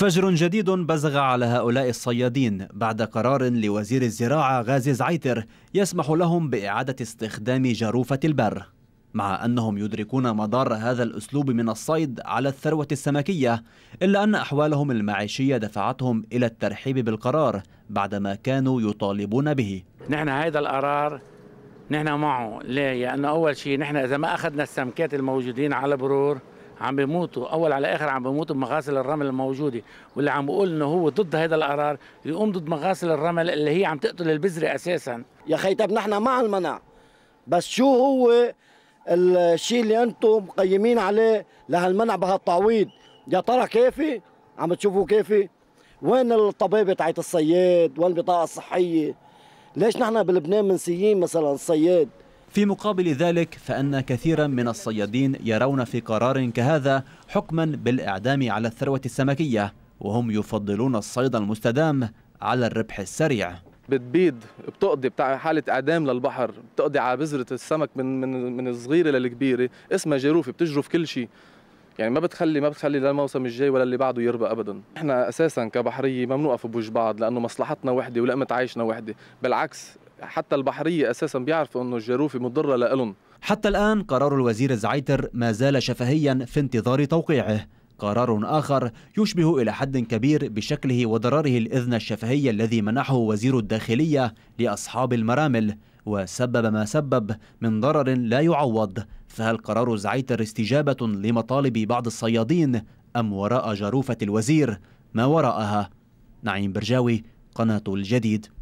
فجر جديد بزغ على هؤلاء الصيادين بعد قرار لوزير الزراعة غازي زعيتر يسمح لهم بإعادة استخدام جروفة البر مع أنهم يدركون مضار هذا الأسلوب من الصيد على الثروة السمكية إلا أن أحوالهم المعيشية دفعتهم إلى الترحيب بالقرار بعدما كانوا يطالبون به نحن هذا القرار نحن معه ليه؟ لأنه أول شيء نحن إذا ما أخذنا السمكات الموجودين على برور عم بيموتوا اول على اخر عم بيموتوا بمغاسل الرمل الموجوده واللي عم بقول انه هو ضد هذا القرار يقوم ضد مغاسل الرمل اللي هي عم تقتل البذره اساسا يا خي طب نحن مع المنع بس شو هو الشيء اللي انتم مقيمين عليه لهالمنع بهالتعويض يا ترى كافي عم تشوفوا كافي وين الطبيبه تاعت الصياد والبطاقة الصحيه ليش نحن بلبنان منسيين مثلا الصياد في مقابل ذلك فأن كثيرا من الصيادين يرون في قرار كهذا حكما بالإعدام على الثروة السمكية وهم يفضلون الصيد المستدام على الربح السريع بتبيد بتقضي بتاع حاله اعدام للبحر بتقضي على بذره السمك من من من الصغيره للكبيره اسمها جروفه بتجرف كل شيء يعني ما بتخلي ما بتخلي لا الموسم الجاي ولا اللي بعده يربى ابدا احنا اساسا كبحريه ما بنوقف بوجه بعض لانه مصلحتنا وحده ولقمه عيشنا وحده بالعكس حتى البحرية أساسا بيعرفوا أنه الجاروفة مضرة لهم حتى الآن قرار الوزير الزعيتر ما زال شفهيا في انتظار توقيعه قرار آخر يشبه إلى حد كبير بشكله وضرره الإذن الشفهي الذي منحه وزير الداخلية لأصحاب المرامل وسبب ما سبب من ضرر لا يعوض فهل قرار زعيتر استجابة لمطالب بعض الصيادين أم وراء جاروفة الوزير ما وراءها نعيم برجاوي قناة الجديد